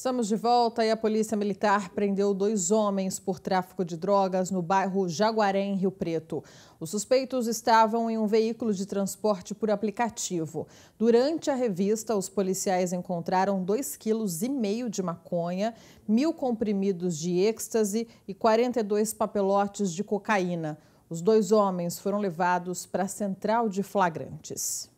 Estamos de volta e a Polícia Militar prendeu dois homens por tráfico de drogas no bairro Jaguaré, em Rio Preto. Os suspeitos estavam em um veículo de transporte por aplicativo. Durante a revista, os policiais encontraram 2,5 kg de maconha, mil comprimidos de êxtase e 42 papelotes de cocaína. Os dois homens foram levados para a central de flagrantes.